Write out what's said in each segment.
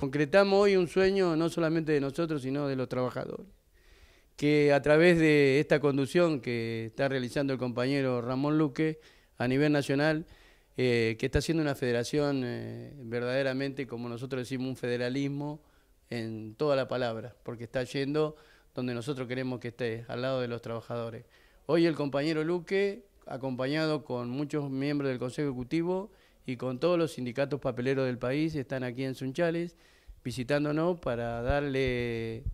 Concretamos hoy un sueño no solamente de nosotros, sino de los trabajadores, que a través de esta conducción que está realizando el compañero Ramón Luque a nivel nacional, eh, que está haciendo una federación eh, verdaderamente, como nosotros decimos, un federalismo en toda la palabra, porque está yendo donde nosotros queremos que esté, al lado de los trabajadores. Hoy el compañero Luque, acompañado con muchos miembros del Consejo Ejecutivo, y con todos los sindicatos papeleros del país están aquí en Sunchales visitándonos para darle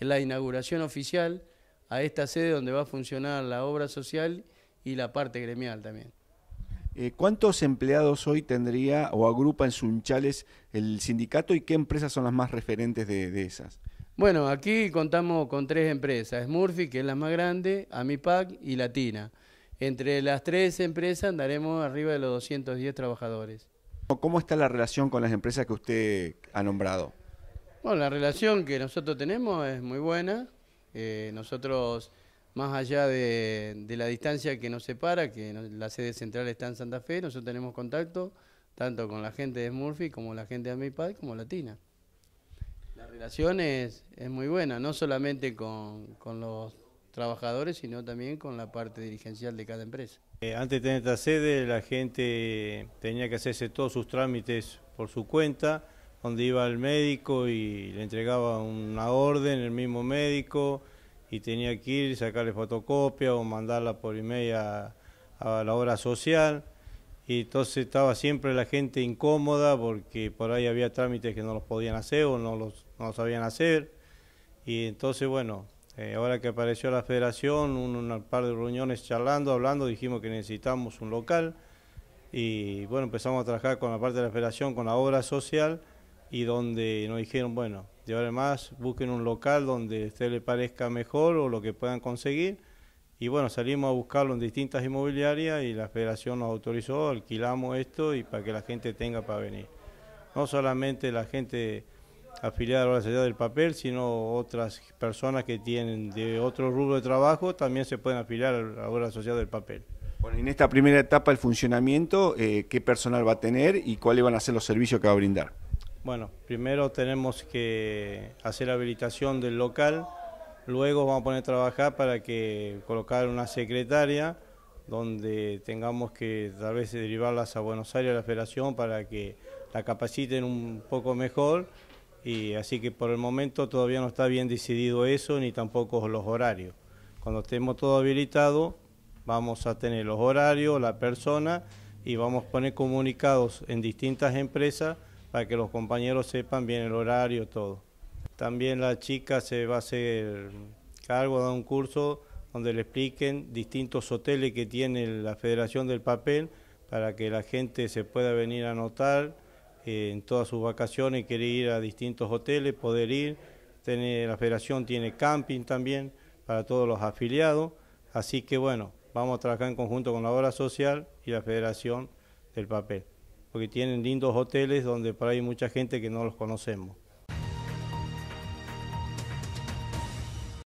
la inauguración oficial a esta sede donde va a funcionar la obra social y la parte gremial también. Eh, ¿Cuántos empleados hoy tendría o agrupa en Sunchales el sindicato y qué empresas son las más referentes de, de esas? Bueno, aquí contamos con tres empresas, Smurfy, que es la más grande, Amipac y Latina. Entre las tres empresas andaremos arriba de los 210 trabajadores. ¿Cómo está la relación con las empresas que usted ha nombrado? Bueno, la relación que nosotros tenemos es muy buena. Eh, nosotros, más allá de, la distancia que nos separa, que la sede central está en Santa Fe, nosotros tenemos contacto tanto con la gente de Smurfy como la gente de Amipad como Latina. La relación es, muy buena, no solamente con los trabajadores, sino también con la parte dirigencial de cada empresa. Eh, antes de tener esta sede, la gente tenía que hacerse todos sus trámites por su cuenta, donde iba el médico y le entregaba una orden, el mismo médico, y tenía que ir, sacarle fotocopia o mandarla por email a, a la obra social. Y entonces estaba siempre la gente incómoda porque por ahí había trámites que no los podían hacer o no los, no los sabían hacer. Y entonces, bueno, eh, ahora que apareció la federación, un, par de reuniones charlando, hablando, dijimos que necesitamos un local y bueno, empezamos a trabajar con la parte de la federación, con la obra social y donde nos dijeron, bueno, de ahora más busquen un local donde a usted le parezca mejor o lo que puedan conseguir y bueno, salimos a buscarlo en distintas inmobiliarias y la federación nos autorizó, alquilamos esto y para que la gente tenga para venir. No solamente la gente afiliar a la Sociedad del Papel, sino otras personas que tienen de otro rubro de trabajo también se pueden afiliar a la Sociedad del Papel. Bueno, en esta primera etapa del funcionamiento, eh, ¿qué personal va a tener y cuáles van a ser los servicios que va a brindar? Bueno, primero tenemos que hacer habilitación del local, luego vamos a poner a trabajar para que colocar una secretaria donde tengamos que tal vez derivarlas a Buenos Aires, a la federación, para que la capaciten un poco mejor y así que por el momento todavía no está bien decidido eso ni tampoco los horarios. Cuando estemos todo habilitado vamos a tener los horarios, la persona y vamos a poner comunicados en distintas empresas para que los compañeros sepan bien el horario, todo. También la chica se va a hacer cargo de un curso donde le expliquen distintos hoteles que tiene la Federación del Papel para que la gente se pueda venir a anotar en todas sus vacaciones, quiere ir a distintos hoteles, poder ir. la federación tiene camping también para todos los afiliados. Así que bueno, vamos a trabajar en conjunto con la obra social y la federación del papel, porque tienen lindos hoteles donde por ahí hay mucha gente que no los conocemos.